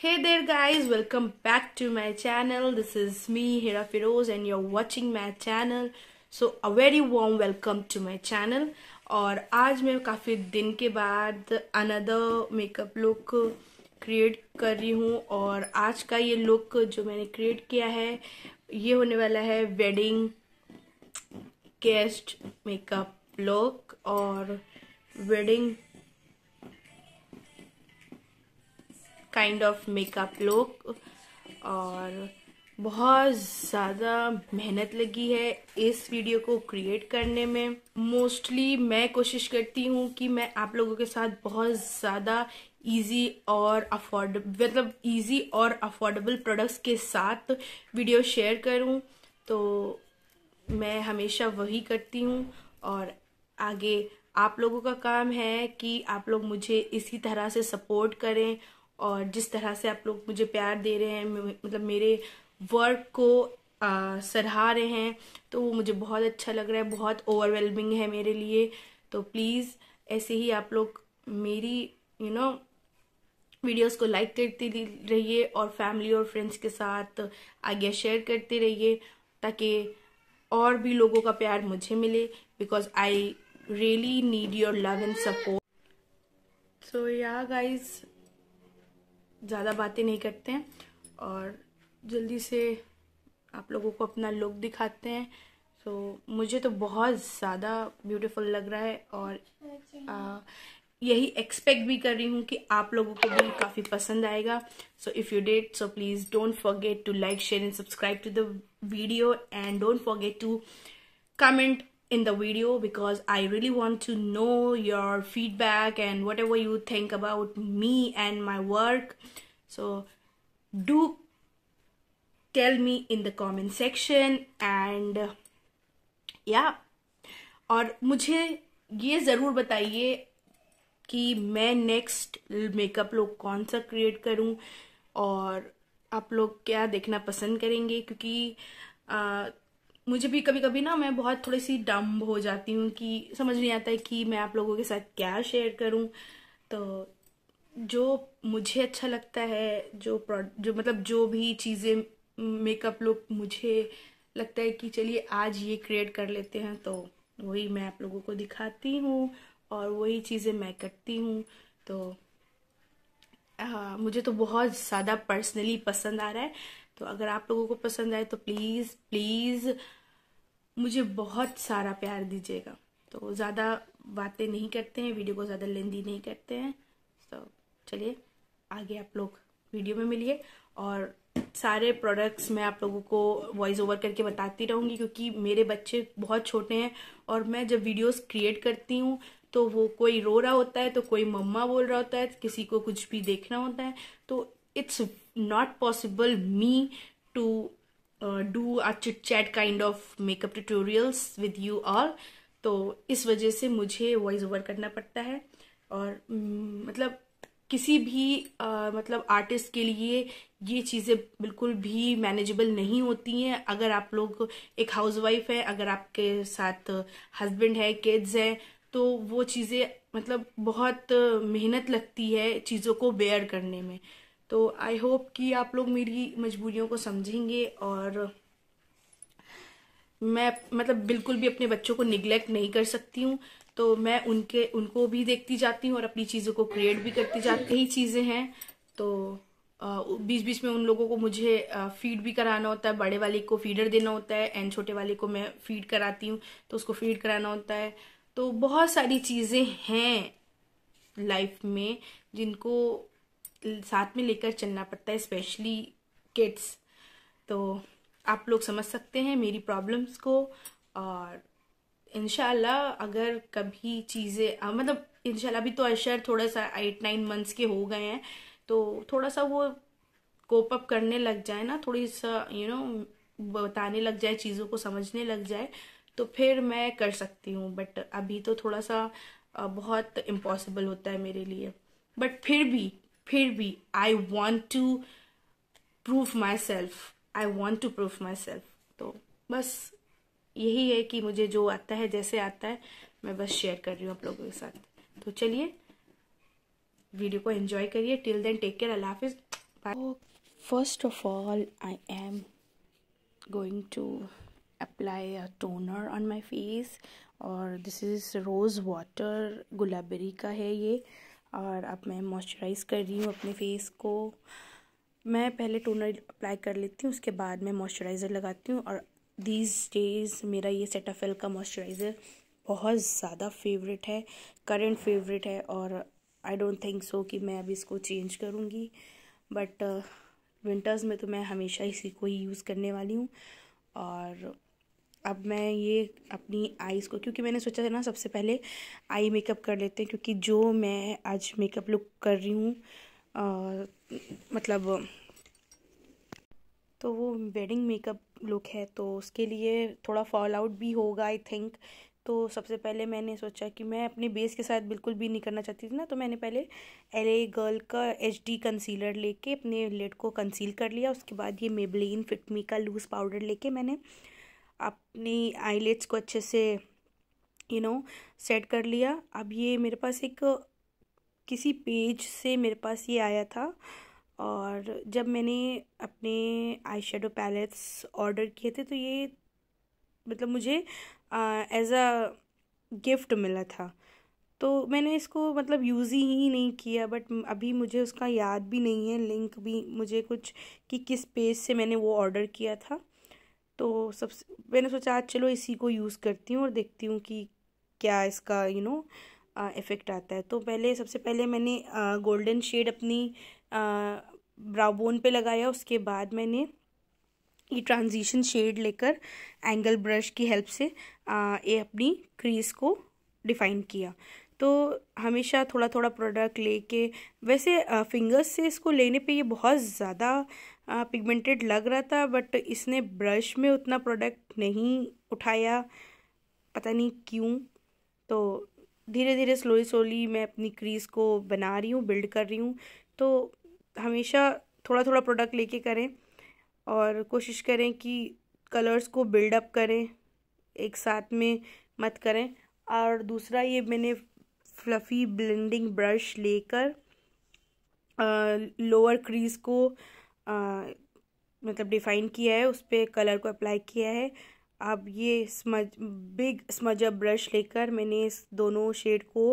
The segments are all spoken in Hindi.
Hey there guys, welcome back to my channel. This is me Hira Firoz and you're watching my channel. So a very warm welcome to my channel. और आज मैं काफ़ी दिन के बाद अनदर मेकअप लुक क्रिएट कर रही हूँ और आज का ये लुक जो मैंने क्रिएट किया है ये होने वाला है वेडिंग गेस्ट मेकअप लुक और wedding kind of makeup look और बहुत ज़्यादा मेहनत लगी है इस वीडियो को क्रिएट करने में मोस्टली मैं कोशिश करती हूँ कि मैं आप लोगों के साथ बहुत ज़्यादा इजी और अफोर्ड मतलब इजी और अफोर्डेबल प्रोडक्ट्स के साथ वीडियो शेयर करूँ तो मैं हमेशा वही करती हूँ और आगे आप लोगों का काम है कि आप लोग मुझे इसी तरह से सपोर्ट करें और जिस तरह से आप लोग मुझे प्यार दे रहे हैं मतलब मेरे वर्क को सराहा रहे हैं तो वो मुझे बहुत अच्छा लग रहा है बहुत ओवरवेलमिंग है मेरे लिए तो प्लीज़ ऐसे ही आप लोग मेरी you you know know, videos को लाइक करती रहिए और फैमिली और फ्रेंड्स के साथ आगे शेयर करते रहिए ताकि और भी लोगों का प्यार मुझे मिले because I really need your love and support so yeah guys ज़्यादा बातें नहीं करते हैं और जल्दी से आप लोगों को अपना लुक दिखाते हैं सो so, मुझे तो बहुत ज़्यादा ब्यूटीफुल लग रहा है और आ, यही एक्सपेक्ट भी कर रही हूँ कि आप लोगों को भी काफ़ी पसंद आएगा so if you date so please don't forget to like share and subscribe to the video and don't forget to comment in the video because I really want to know your feedback and whatever you think about me and my work. So do tell me in the comment section and yeah और मुझे ये ज़रूर बताइए कि मैं नेक्स्ट मेकअप लुक कौन सा क्रिएट करूं और आप लोग क्या देखना पसंद करेंगे क्योंकि आ, मुझे भी कभी कभी ना मैं बहुत थोड़ी सी डम्ब हो जाती हूँ कि समझ नहीं आता है कि मैं आप लोगों के साथ क्या शेयर करूँ तो जो मुझे अच्छा लगता है जो जो मतलब जो भी चीज़ें मेकअप लुक मुझे लगता है कि चलिए आज ये क्रिएट कर लेते हैं तो वही मैं आप लोगों को दिखाती हूँ और वही चीज़ें मैं करती हूँ तो आ, मुझे तो बहुत ज़्यादा पर्सनली पसंद आ रहा है तो अगर आप लोगों को पसंद आए तो प्लीज़ प्लीज़ मुझे बहुत सारा प्यार दीजिएगा तो ज़्यादा बातें नहीं करते हैं वीडियो को ज़्यादा लेंदी नहीं करते हैं तो चलिए आगे आप लोग वीडियो में मिलिए और सारे प्रोडक्ट्स मैं आप लोगों को वॉइस ओवर करके बताती रहूँगी क्योंकि मेरे बच्चे बहुत छोटे हैं और मैं जब वीडियोस क्रिएट करती हूँ तो वो कोई रो रहा होता है तो कोई मम्मा बोल रहा होता है किसी को कुछ भी देखना होता है तो it's not possible me to do uh, do a chit chat kind of makeup tutorials with you all तो इस वजह से मुझे वॉइस ओवर करना पड़ता है और mm, मतलब किसी भी आ, uh, मतलब आर्टिस्ट के लिए ये चीज़ें बिल्कुल भी मैनेजेबल नहीं होती हैं अगर आप लोग एक हाउसवाइफ है अगर आपके साथ हस्बैंड है किड्स हैं तो वो चीज़ें मतलब बहुत मेहनत लगती है चीज़ों को बेयर करने में तो आई होप कि आप लोग मेरी मजबूरियों को समझेंगे और मैं मतलब बिल्कुल भी अपने बच्चों को निग्लेक्ट नहीं कर सकती हूँ तो मैं उनके उनको भी देखती जाती हूँ और अपनी चीज़ों को क्रिएट भी करती जाती ही चीज़ें हैं तो बीच बीच में उन लोगों को मुझे फीड भी कराना होता है बड़े वाले को फीडर देना होता है एंड छोटे वाले को मैं फीड कराती हूँ तो उसको फीड कराना होता है तो बहुत सारी चीज़ें हैं लाइफ में जिनको साथ में लेकर चलना पड़ता है स्पेशली किड्स तो आप लोग समझ सकते हैं मेरी प्रॉब्लम्स को और इनशाला अगर कभी चीज़ें मतलब इनशाला अभी तो अशर थोड़ा सा एट नाइन मंथ्स के हो गए हैं तो थोड़ा सा वो कोप अप करने लग जाए ना थोड़ी सा यू you नो know, बताने लग जाए चीज़ों को समझने लग जाए तो फिर मैं कर सकती हूँ बट अभी तो थोड़ा सा बहुत इम्पॉसिबल होता है मेरे लिए बट फिर भी फिर भी I want to prove myself I want to prove myself तो बस यही है कि मुझे जो आता है जैसे आता है मैं बस शेयर कर रही हूँ आप लोगों के साथ तो चलिए वीडियो को एंजॉय करिए टिल देन टेक केयर अल्लाह हाफिज first of all I am going to apply a toner on my face और दिस इज़ रोज़ वाटर गुलाबेरी का है ये और अब मैं मॉइस्चराइज़ कर रही हूँ अपने फेस को मैं पहले टोनर अप्लाई कर लेती हूँ उसके बाद मैं मॉइस्चराइज़र लगाती हूँ और दीज डेज मेरा ये सेटाफेल का मॉइस्चराइज़र बहुत ज़्यादा फेवरेट है करेंट फेवरेट है और आई डोंट थिंक सो कि मैं अब इसको चेंज करूँगी बट विंटर्स uh, में तो मैं हमेशा इसी को ही यूज़ करने वाली हूँ और अब मैं ये अपनी आईज़ को क्योंकि मैंने सोचा था ना सबसे पहले आई मेकअप कर लेते हैं क्योंकि जो मैं आज मेकअप लुक कर रही हूँ मतलब तो वो वेडिंग मेकअप लुक है तो उसके लिए थोड़ा फॉल आउट भी होगा आई थिंक तो सबसे पहले मैंने सोचा कि मैं अपने बेस के साथ बिल्कुल भी नहीं करना चाहती थी ना तो मैंने पहले एल ए गर्ल का एच डी कंसीलर लेके अपने लेट को कंसील कर लिया उसके बाद ये मेबलिन फिटमी का लूज़ पाउडर लेके मैंने अपनी आईलेट्स को अच्छे से यू नो सेट कर लिया अब ये मेरे पास एक किसी पेज से मेरे पास ये आया था और जब मैंने अपने आई शेडो पैलेट्स ऑर्डर किए थे तो ये मतलब मुझे एज अ गिफ्ट मिला था तो मैंने इसको मतलब यूज़ ही नहीं किया बट अभी मुझे उसका याद भी नहीं है लिंक भी मुझे कुछ कि किस पेज से मैंने वो ऑर्डर किया था तो सब मैंने सोचा आज चलो इसी को यूज़ करती हूँ और देखती हूँ कि क्या इसका यू नो इफ़ेक्ट आता है तो पहले सबसे पहले मैंने गोल्डन शेड अपनी ब्राउबोन पे लगाया उसके बाद मैंने ये ट्रांजिशन शेड लेकर एंगल ब्रश की हेल्प से ये अपनी क्रीज को डिफ़ाइन किया तो हमेशा थोड़ा थोड़ा प्रोडक्ट लेके वैसे फिंगर्स से इसको लेने पे ये बहुत ज़्यादा पिगमेंटेड लग रहा था बट इसने ब्रश में उतना प्रोडक्ट नहीं उठाया पता नहीं क्यों तो धीरे धीरे स्लोली स्लोली मैं अपनी क्रीज़ को बना रही हूँ बिल्ड कर रही हूँ तो हमेशा थोड़ा थोड़ा प्रोडक्ट लेके करें और कोशिश करें कि कलर्स को बिल्डअप करें एक साथ में मत करें और दूसरा ये मैंने फ्लफ़ी ब्लेंडिंग ब्रश लेकर लोअर क्रीज़ को आ, मतलब डिफ़ाइन किया है उस पर कलर को अप्लाई किया है अब ये स्मज बिग स्मजर ब्रश लेकर मैंने इस दोनों शेड को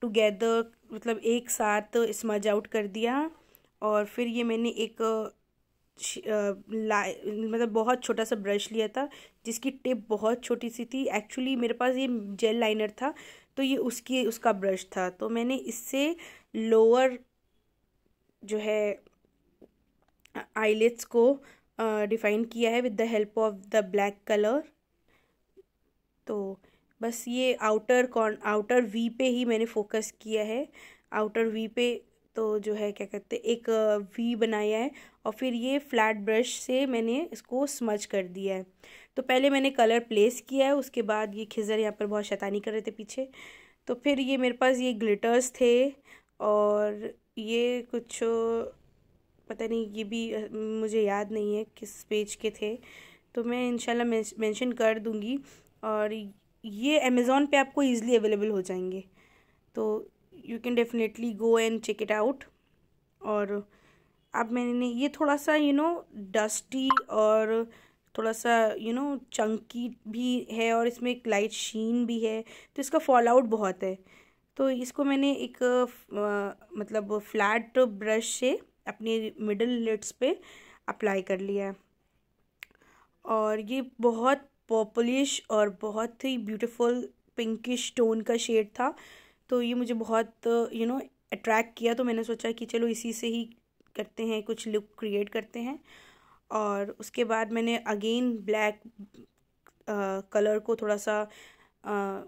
टुगेदर मतलब एक साथ स्मज आउट कर दिया और फिर ये मैंने एक आ, मतलब बहुत छोटा सा ब्रश लिया था जिसकी टिप बहुत छोटी सी थी एक्चुअली मेरे पास ये जेल लाइनर था तो ये उसकी उसका ब्रश था तो मैंने इससे लोअर जो है आईलेट्स को डिफ़ाइन किया है with the help of the black colour तो बस ये आउटर कॉन आउटर वी पे ही मैंने फोकस किया है आउटर वी पे तो जो है क्या कहते हैं एक वी बनाया है और फिर ये फ्लैट ब्रश से मैंने इसको स्मज कर दिया है तो पहले मैंने कलर प्लेस किया है उसके बाद ये खिजर यहाँ पर बहुत शैतानी कर रहे थे पीछे तो फिर ये मेरे पास ये ग्लिटर्स थे और ये कुछ पता नहीं ये भी मुझे याद नहीं है किस पेज के थे तो मैं इनशाला मेंशन कर दूँगी और ये अमेज़ोन पे आपको ईज़िली अवेलेबल हो जाएंगे तो you can definitely go and check it out और अब मैंने ये थोड़ा सा यू नो डस्टी और थोड़ा सा यू नो चंकी भी है और इसमें एक लाइट शीन भी है तो इसका फॉल आउट बहुत है तो इसको मैंने एक आ, मतलब फ्लैट ब्रश से अपनी मिडल लिट्स पे अप्लाई कर लिया है और ये बहुत पॉपुलिश और बहुत ही ब्यूटीफुल पिंकिश टोन का शेड था तो ये मुझे बहुत यू नो अट्रैक्ट किया तो मैंने सोचा कि चलो इसी से ही करते हैं कुछ लुक क्रिएट करते हैं और उसके बाद मैंने अगेन ब्लैक कलर को थोड़ा सा आ,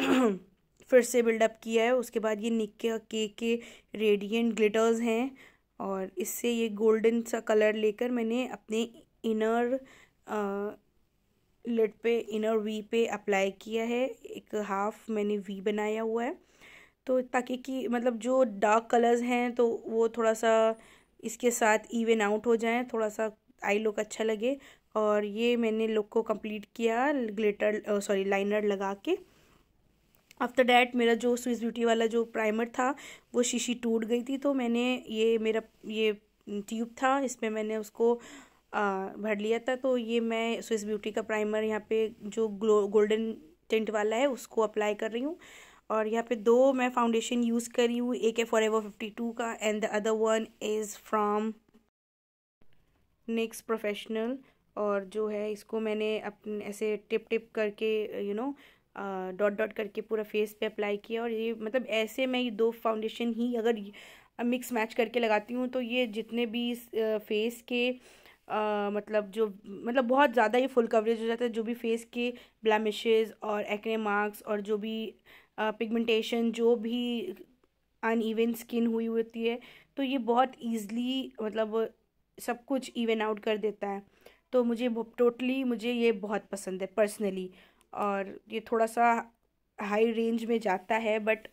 फिर से बिल्डअप किया है उसके बाद ये निक्के के के रेडियंट ग्लिटर्स हैं और इससे ये गोल्डन सा कलर लेकर मैंने अपने इनर लिड पे इनर वी पे अप्लाई किया है एक हाफ मैंने वी बनाया हुआ है तो ताकि कि मतलब जो डार्क कलर्स हैं तो वो थोड़ा सा इसके साथ इवन आउट हो जाए थोड़ा सा आई लुक अच्छा लगे और ये मैंने लुक को कंप्लीट किया ग्लिटर सॉरी लाइनर लगा के आफ्टर डैट मेरा जो स्विस ब्यूटी वाला जो प्राइमर था वो शीशी टूट गई थी तो मैंने ये मेरा ये ट्यूब था इसमें मैंने उसको आ, भर लिया था तो ये मैं स्विस ब्यूटी का प्राइमर यहाँ पे जो ग्लो गोल्डन टेंट वाला है उसको अप्लाई कर रही हूँ और यहाँ पे दो मैं फाउंडेशन यूज़ कर रही हूँ एक है फॉर एवर फिफ्टी टू का and the other one is from next professional और जो है इसको मैंने अपने ऐसे टिप टिप करके you you know know, dot dot करके पूरा फेस पे अप्लाई किया और ये मतलब ऐसे मैं ये दो फाउंडेशन ही अगर मिक्स मैच करके लगाती हूँ तो ये जितने भी फेस के आ, मतलब जो मतलब बहुत ज़्यादा ये फुल कवरेज हो जाता है जो भी फेस के ब्लैमिशेस और एक्ने मार्क्स और जो भी पिगमेंटेशन जो भी अन ईवन स्किन हुई होती है तो ये बहुत ईजली मतलब सब कुछ इवन आउट कर देता है तो मुझे टोटली मुझे ये बहुत पसंद है पर्सनली और ये थोड़ा सा हाई रेंज में जाता है बट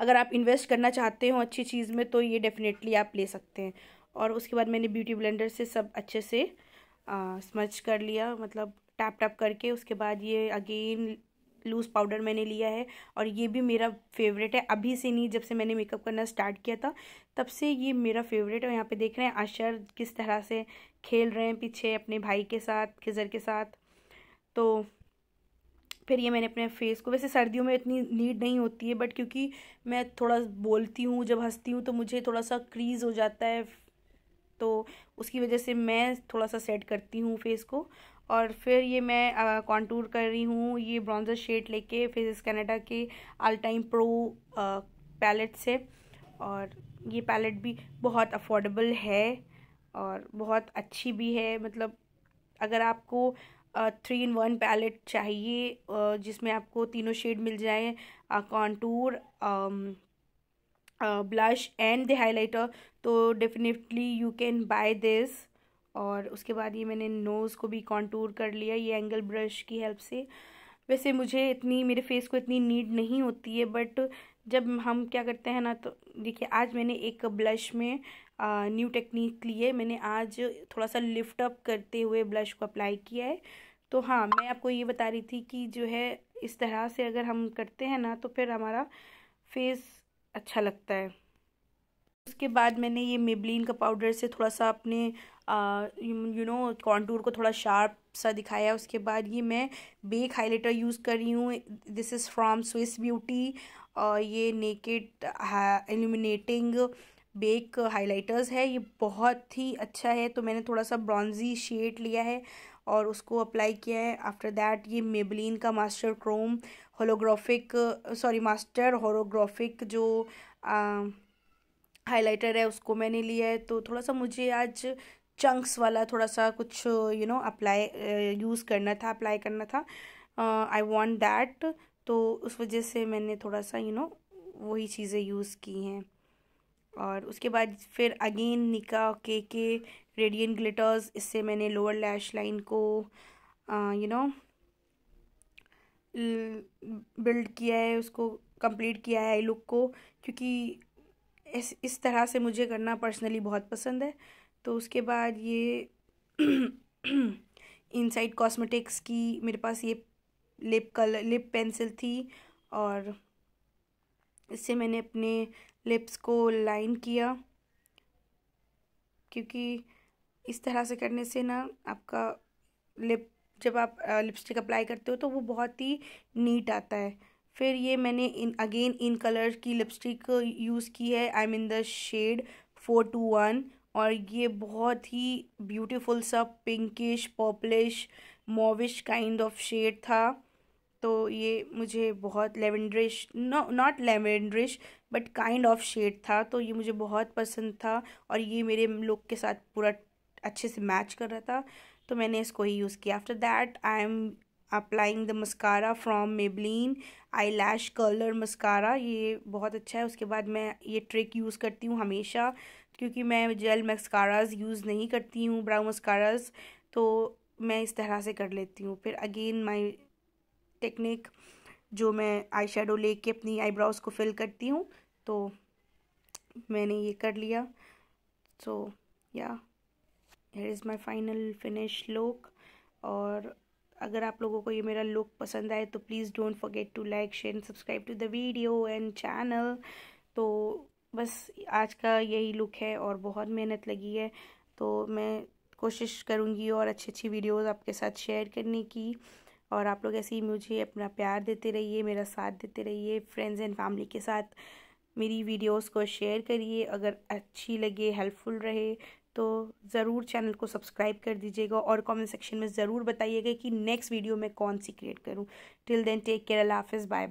अगर आप इन्वेस्ट करना चाहते हो अच्छी चीज़ में तो ये डेफ़िनेटली आप ले सकते हैं और उसके बाद मैंने ब्यूटी ब्लेंडर से सब अच्छे से स्मच कर लिया मतलब टैप टैप करके उसके बाद ये अगेन लूज़ पाउडर मैंने लिया है और ये भी मेरा फेवरेट है अभी से नहीं जब से मैंने मेकअप करना स्टार्ट किया था तब से ये मेरा फेवरेट है यहाँ पे देख रहे हैं आशर किस तरह से खेल रहे हैं पीछे अपने भाई के साथ खिजर के साथ तो फिर ये मैंने अपने फेस को वैसे सर्दियों में इतनी नीड नहीं होती है बट क्योंकि मैं थोड़ा बोलती हूँ जब हंसती हूँ तो मुझे थोड़ा सा क्रीज हो जाता है तो उसकी वजह से मैं थोड़ा सा सेट करती हूँ फेस को और फिर ये मैं कॉन्टूर कर रही हूँ ये ब्राउन्जर शेड लेके फेसिस कैनेडा के आल टाइम प्रो पैलेट से और ये पैलेट भी बहुत अफोर्डेबल है और बहुत अच्छी भी है मतलब अगर आपको थ्री इन वन पैलेट चाहिए जिसमें आपको तीनों शेड मिल जाए contour blush and the highlighter तो definitely you can buy this और उसके बाद ये मैंने नोज़ को भी कॉन्टूर कर लिया ये एंगल ब्रश की हेल्प से वैसे मुझे इतनी मेरे फेस को इतनी नीड नहीं होती है बट जब हम क्या करते हैं ना तो देखिए आज मैंने एक ब्लश में न्यू टेक्निक लिए मैंने आज थोड़ा सा लिफ्ट अप करते हुए ब्लश को अप्लाई किया है तो हाँ मैं आपको ये बता रही थी कि जो है इस तरह से अगर हम करते हैं ना तो फिर हमारा फेस अच्छा लगता है उसके बाद मैंने ये मेबलिन का पाउडर से थोड़ा सा अपने यू नो कॉन्टूर को थोड़ा शार्प सा दिखाया उसके बाद ये मैं बेक हाइलाइटर यूज़ कर रही हूँ this is from Swiss Beauty और ये नेकेड एल्यूमिनेटिंग बेक हाइलाइटर्स है ये बहुत ही अच्छा है तो मैंने थोड़ा सा ब्रॉन्जी शेड लिया है और उसको अप्लाई किया है आफ्टर दैट ये मेबलिन का master chrome holographic sorry master holographic जो हाइलाइटर है उसको मैंने लिया है तो थोड़ा सा मुझे आज चंक्स वाला थोड़ा सा कुछ यू नो अप्लाई यूज़ करना था अप्लाई करना था आई वॉन्ट दैट तो उस वजह से मैंने थोड़ा सा यू you नो know, वही चीज़ें यूज़ की हैं और उसके बाद फिर अगेन निका के के रेडियन ग्लिटर्स इससे मैंने लोअर लैश लाइन को यू नो बिल्ड किया है उसको कंप्लीट किया है आई लुक को क्योंकि इस इस तरह से मुझे करना पर्सनली बहुत पसंद है तो उसके बाद ये इनसाइड कॉस्मेटिक्स की मेरे पास ये लिप कलर लिप पेंसिल थी और इससे मैंने अपने लिप्स को लाइन किया क्योंकि इस तरह से करने से ना आपका लिप जब आप लिपस्टिक अप्लाई करते हो तो वो बहुत ही नीट आता है फिर ये मैंने इन अगेन इन कलर की लिपस्टिक यूज़ की है I mean the shade four two one और ये बहुत ही ब्यूटीफुल सा pinkish purplish mauvish kind of shade था तो ये मुझे बहुत lavenderish not lavenderish but kind of shade था तो ये मुझे बहुत पसंद था और ये मेरे लुक के साथ पूरा अच्छे से मैच कर रहा था तो मैंने इसको ही यूज़ किया after that I am applying the mascara from Maybelline eyelash colour mascara ये बहुत अच्छा है उसके बाद मैं ये ट्रिक यूज़ करती हूँ हमेशा क्योंकि मैं जेल मस्काराज यूज़ नहीं करती हूँ ब्राउन मस्काराज तो मैं इस तरह से कर लेती हूँ फिर अगेन माई टेक्निक जो मैं आई शेडो कर अपनी आईब्राउज़ को फिल करती हूँ तो मैंने ये कर लिया so yeah here is my final finish look और अगर आप लोगों को ये मेरा लुक पसंद आए तो please don't forget to like share and subscribe to the video and channel तो बस आज का यही लुक है और बहुत मेहनत लगी है तो मैं कोशिश करूँगी और अच्छी अच्छी वीडियोज़ आपके साथ शेयर करने की और आप लोग ऐसे ही मुझे अपना प्यार देते रहिए मेरा साथ देते रहिए फ्रेंड्स एंड फैमिली के साथ मेरी वीडियोस को शेयर करिए अगर अच्छी लगे हेल्पफुल रहे तो ज़रूर चैनल को सब्सक्राइब कर दीजिएगा और कमेंट सेक्शन में ज़रूर बताइएगा कि नेक्स्ट वीडियो मैं कौन सी क्रिएट करूँ टिल देन टेक केयर अल्लाह हाफिज़ बाय